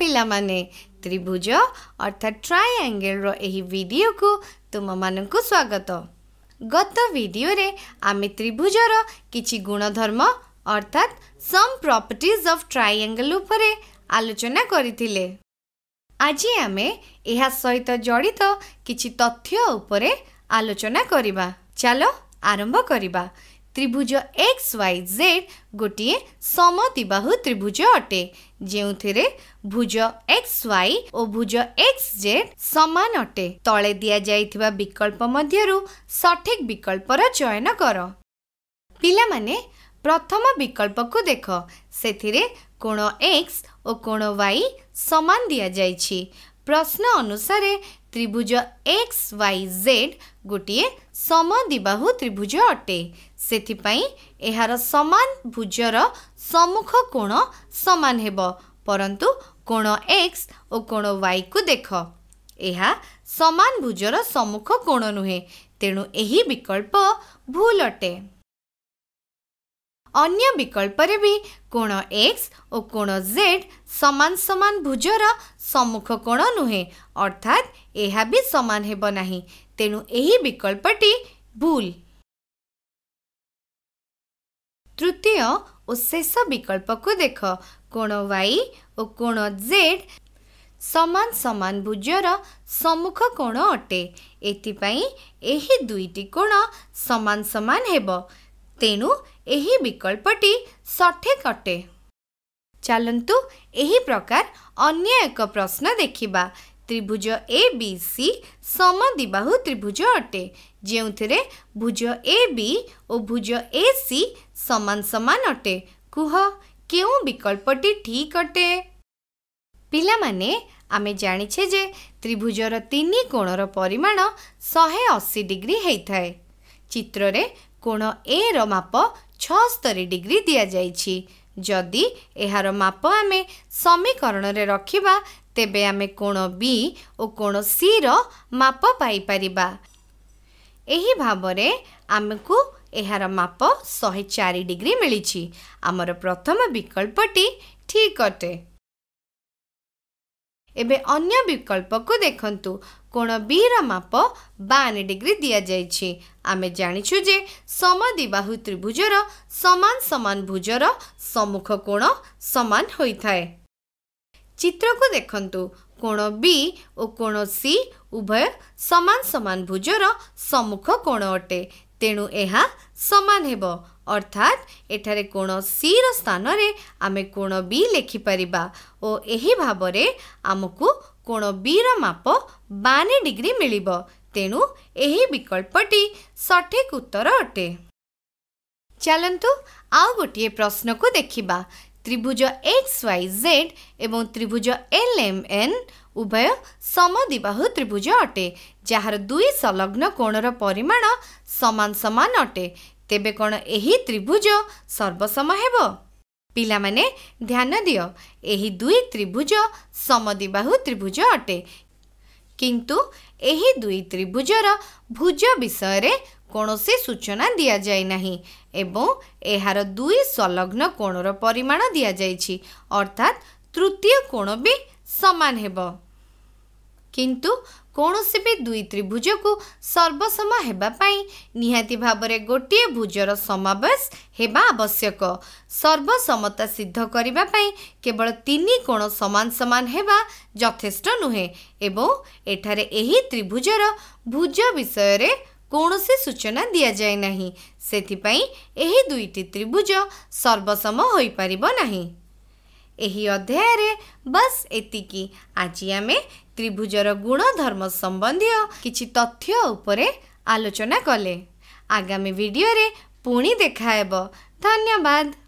ପିଲାମାନେ ତ୍ରିଭୁଜ ଅର୍ଥାତ୍ ଟ୍ରାଏଙ୍ଗେଲର ଏହି ଭିଡ଼ିଓକୁ ତୁମମାନଙ୍କୁ ସ୍ୱାଗତ ଗତ ଭିଡ଼ିଓରେ ଆମେ ତ୍ରିଭୁଜର କିଛି ଗୁଣଧର୍ମ ଅର୍ଥାତ୍ ସମ୍ ପ୍ରପର୍ଟିଜ୍ ଅଫ୍ ଟ୍ରାଏଙ୍ଗେଲ ଉପରେ ଆଲୋଚନା କରିଥିଲେ ଆଜି ଆମେ ଏହା ସହିତ ଜଡ଼ିତ କିଛି ତଥ୍ୟ ଉପରେ ଆଲୋଚନା କରିବା ଚାଲ ଆରମ୍ଭ କରିବା ତ୍ରିଭୁଜ ଏକ୍ସ ୱାଇ ଜେଡ୍ ଗୋଟିଏ ସମଦିବାହୁ ତ୍ରିଭୁଜ ଅଟେ ଯେଉଁଥିରେ ଭୁଜ ଏକ୍ସ ୱାଇ ଓ ଭୁଜ ଏକ୍ସ ଜେଡ୍ ସମାନ ଅଟେ ତଳେ ଦିଆଯାଇଥିବା ବିକଳ୍ପ ମଧ୍ୟରୁ ସଠିକ୍ ବିକଳ୍ପର ଚୟନ କର ପିଲାମାନେ ପ୍ରଥମ ବିକଳ୍ପକୁ ଦେଖ ସେଥିରେ କୋଣ ଏକ୍ସ ଓ କୋଣ ୱାଇ ସମାନ ଦିଆଯାଇଛି ପ୍ରଶ୍ନ ଅନୁସାରେ ତ୍ରିଭୁଜ ଏକ୍ସ ୱାଇ ଜେଡ୍ ଗୋଟିଏ ସମଦିବାହୁ ତ୍ରିଭୁଜ ଅଟେ ସେଥିପାଇଁ ଏହାର ସମାନ ଭୁଜର ସମ୍ମୁଖ କୋଣ ସମାନ ହେବ ପରନ୍ତୁ କୋଣ ଏକ୍ସ ଓ କୋଣ ୱାଇକୁ ଦେଖ ଏହା ସମାନ ଭୁଜର ସମ୍ମୁଖ କୋଣ ନୁହେଁ ତେଣୁ ଏହି ବିକଳ୍ପ ଭୁଲ ଅଟେ अन्य विकल्प भी कोण एक्स ओ कोण जेड समान समान भुज सम्मुख कोण कण अर्थात अर्थात् भी समान हे नै तेणु भूल तृतीय शेष विकल्प बिकल्पको देख केड समान समान भुजर सम्मुख कोण अटे एप दुईटी कोण समान समान हेबो तेनु ଏହି ବିକଳ୍ପଟି ସଠିକ୍ ଅଟେ ଚାଲନ୍ତୁ ଏହି ପ୍ରକାର ଅନ୍ୟ ଏକ ପ୍ରଶ୍ନ ଦେଖିବା ତ୍ରିଭୁଜ ଏ ବି ସି ସମଦିବାହୁ ତ୍ରିଭୁଜ ଅଟେ ଯେଉଁଥିରେ ଭୁଜ ଏ ବି ଓ ଭୁଜ ଏ ସି ସମାନ ସମାନ ଅଟେ କୁହ କେଉଁ ବିକଳ୍ପଟି ଠିକ୍ ଅଟେ ପିଲାମାନେ ଆମେ ଜାଣିଛେ ଯେ ତ୍ରିଭୁଜର ତିନି କୋଣର ପରିମାଣ ଶହେ ଅଶୀ ଡିଗ୍ରୀ ହୋଇଥାଏ ଚିତ୍ରରେ କୋଣ ଏର ମାପ ଛଅସ୍ତରୀ ଡିଗ୍ରୀ ଦିଆଯାଇଛି ଯଦି ଏହାର ମାପ ଆମେ ସମୀକରଣରେ ରଖିବା ତେବେ ଆମେ କୋଣ ବି ଓ କୋଣ ସିର ମାପ ପାଇପାରିବା ଏହି ଭାବରେ ଆମକୁ ଏହାର ମାପ ଶହେ ଚାରି ଡିଗ୍ରୀ ମିଳିଛି ଆମର ପ୍ରଥମ ବିକଳ୍ପଟି ଠିକ୍ ଅଟେ ଏବେ ଅନ୍ୟ ବିକଳ୍ପକୁ ଦେଖନ୍ତୁ କୋଣ ବିର ମାପ ବାନ ଡିଗ୍ରୀ ଦିଆଯାଇଛି ଆମେ ଜାଣିଛୁ ଯେ ସମଦିବାହୁ ତ୍ରିଭୁଜର ସମାନ ସମାନ ଭୁଜର ସମ୍ମୁଖ କୋଣ ସମାନ ହୋଇଥାଏ ଚିତ୍ରକୁ ଦେଖନ୍ତୁ କୋଣ ବି ଓ କୋଣ ସି ଉଭୟ ସମାନ ସମାନ ଭୁଜର ସମ୍ମୁଖ କୋଣ ଅଟେ ତେଣୁ ଏହା ସମାନ ହେବ ଅର୍ଥାତ୍ ଏଠାରେ କୋଣ ସିର ସ୍ଥାନରେ ଆମେ କୋଣ ବି ଲେଖିପାରିବା ଓ ଏହି ଭାବରେ ଆମକୁ କୋଣ ବିର ମାପ ବାନେ ଡିଗ୍ରୀ ମିଳିବ ତେଣୁ ଏହି ବିକଳ୍ପଟି ସଠିକ୍ ଉତ୍ତର ଅଟେ ଚାଲନ୍ତୁ ଆଉ ଗୋଟିଏ ପ୍ରଶ୍ନକୁ ଦେଖିବା ତ୍ରିଭୁଜ ଏକ୍ସ ୱାଇ ଜେଡ୍ ଏବଂ ତ୍ରିଭୁଜ ଏଲ୍ ଏମ୍ ଏନ୍ ଉଭୟ ସମଦିବାହୁ ତ୍ରିଭୁଜ ଅଟେ ଯାହାର ଦୁଇ ସଂଲଗ୍ନ କୋଣର ପରିମାଣ ସମାନ ସମାନ ଅଟେ ତେବେ କ'ଣ ଏହି ତ୍ରିଭୁଜ ସର୍ବସମ ହେବ ପିଲାମାନେ ଧ୍ୟାନ ଦିଅ ଏହି ଦୁଇ ତ୍ରିଭୁଜ ସମଦିବାହୁ ତ୍ରିଭୁଜ ଅଟେ କିନ୍ତୁ ଏହି ଦୁଇ ତ୍ରିଭୁଜର ଭୁଜ ବିଷୟରେ କୌଣସି ସୂଚନା ଦିଆଯାଏ ନାହିଁ ଏବଂ ଏହାର ଦୁଇ ସଂଲଗ୍ନ କୋଣର ପରିମାଣ ଦିଆଯାଇଛି ଅର୍ଥାତ୍ ତୃତୀୟ କୋଣ ବି ସମାନ ହେବ କିନ୍ତୁ କୌଣସି ବି ଦୁଇ ତ୍ରିଭୁଜକୁ ସର୍ବସମ ହେବା ପାଇଁ ନିହାତି ଭାବରେ ଗୋଟିଏ ଭୁଜର ସମାବେଶ ହେବା ଆବଶ୍ୟକ ସର୍ବସମତା ସିଦ୍ଧ କରିବା ପାଇଁ କେବଳ ତିନି କୋଣ ସମାନ ସମାନ ହେବା ଯଥେଷ୍ଟ ନୁହେଁ ଏବଂ ଏଠାରେ ଏହି ତ୍ରିଭୁଜର ଭୁଜ ବିଷୟରେ କୌଣସି ସୂଚନା ଦିଆଯାଏ ନାହିଁ ସେଥିପାଇଁ ଏହି ଦୁଇଟି ତ୍ରିଭୁଜ ସର୍ବସମ ହୋଇପାରିବ ନାହିଁ ଏହି ଅଧ୍ୟାୟରେ ବାସ୍ ଏତିକି ଆଜି ଆମେ ତ୍ରିଭୁଜର ଗୁଣ ଧର୍ମ ସମ୍ବନ୍ଧୀୟ କିଛି ତଥ୍ୟ ଉପରେ ଆଲୋଚନା କଲେ ଆଗାମୀ ଭିଡ଼ିଓରେ ପୁଣି ଦେଖାହେବ ଧନ୍ୟବାଦ